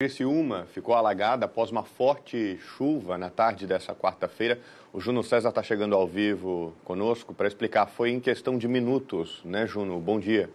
Criciúma ficou alagada após uma forte chuva na tarde dessa quarta-feira. O Juno César está chegando ao vivo conosco para explicar. Foi em questão de minutos, né, Juno? Bom dia.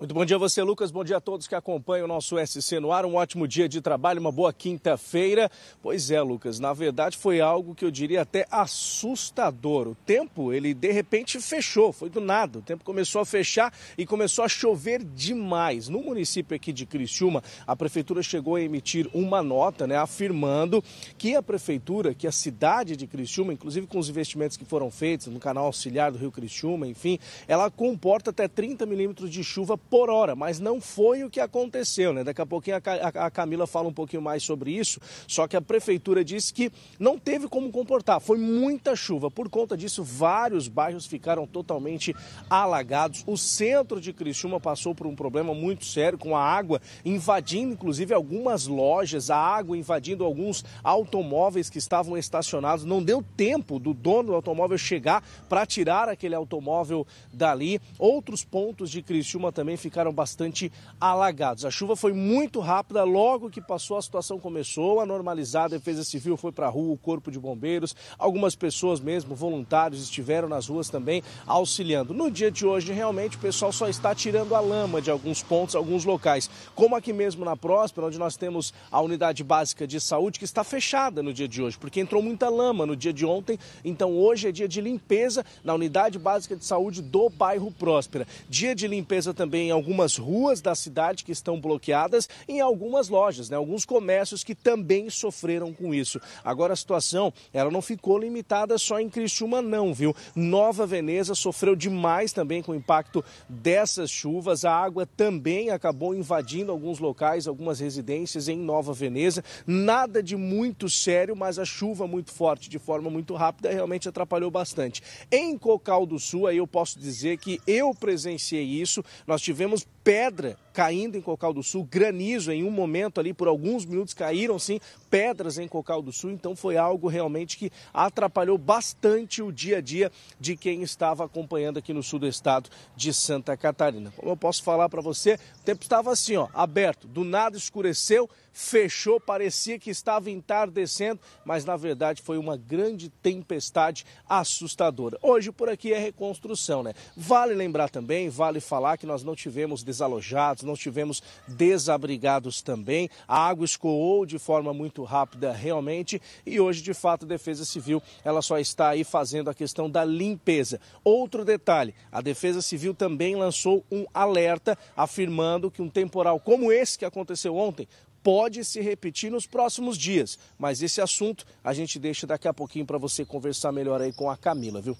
Muito bom dia a você, Lucas. Bom dia a todos que acompanham o nosso SC no ar. Um ótimo dia de trabalho, uma boa quinta-feira. Pois é, Lucas, na verdade foi algo que eu diria até assustador. O tempo, ele de repente fechou, foi do nada. O tempo começou a fechar e começou a chover demais. No município aqui de Criciúma, a prefeitura chegou a emitir uma nota, né, afirmando que a prefeitura, que a cidade de Criciúma, inclusive com os investimentos que foram feitos no canal auxiliar do Rio Criciúma, enfim, ela comporta até 30 milímetros de chuva por hora, mas não foi o que aconteceu, né? Daqui a pouquinho a Camila fala um pouquinho mais sobre isso, só que a prefeitura disse que não teve como comportar, foi muita chuva. Por conta disso, vários bairros ficaram totalmente alagados. O centro de Criciúma passou por um problema muito sério com a água invadindo inclusive algumas lojas, a água invadindo alguns automóveis que estavam estacionados. Não deu tempo do dono do automóvel chegar para tirar aquele automóvel dali. Outros pontos de Criciúma também ficaram bastante alagados. A chuva foi muito rápida, logo que passou, a situação começou a normalizar. A Defesa Civil foi para a rua, o Corpo de Bombeiros, algumas pessoas mesmo, voluntários, estiveram nas ruas também auxiliando. No dia de hoje, realmente, o pessoal só está tirando a lama de alguns pontos, alguns locais, como aqui mesmo na Próspera, onde nós temos a unidade básica de saúde que está fechada no dia de hoje, porque entrou muita lama no dia de ontem. Então, hoje é dia de limpeza na unidade básica de saúde do bairro Próspera. Dia de limpeza também em algumas ruas da cidade que estão bloqueadas, em algumas lojas, né, alguns comércios que também sofreram com isso. Agora a situação, ela não ficou limitada só em Criciúma não, viu? Nova Veneza sofreu demais também com o impacto dessas chuvas. A água também acabou invadindo alguns locais, algumas residências em Nova Veneza. Nada de muito sério, mas a chuva muito forte, de forma muito rápida, realmente atrapalhou bastante. Em Cocal do Sul, aí eu posso dizer que eu presenciei isso. Nós tivemos vemos pedra caindo em Cocal do Sul, granizo em um momento ali, por alguns minutos caíram sim pedras em Cocal do Sul, então foi algo realmente que atrapalhou bastante o dia a dia de quem estava acompanhando aqui no sul do estado de Santa Catarina. Como eu posso falar para você, o tempo estava assim, ó, aberto, do nada escureceu, fechou, parecia que estava entardecendo, mas na verdade foi uma grande tempestade assustadora. Hoje por aqui é reconstrução, né? Vale lembrar também, vale falar que nós não tivemos desalojados mortes, nós tivemos desabrigados também. A água escoou de forma muito rápida realmente e hoje, de fato, a Defesa Civil ela só está aí fazendo a questão da limpeza. Outro detalhe, a Defesa Civil também lançou um alerta afirmando que um temporal como esse que aconteceu ontem pode se repetir nos próximos dias. Mas esse assunto a gente deixa daqui a pouquinho para você conversar melhor aí com a Camila, viu?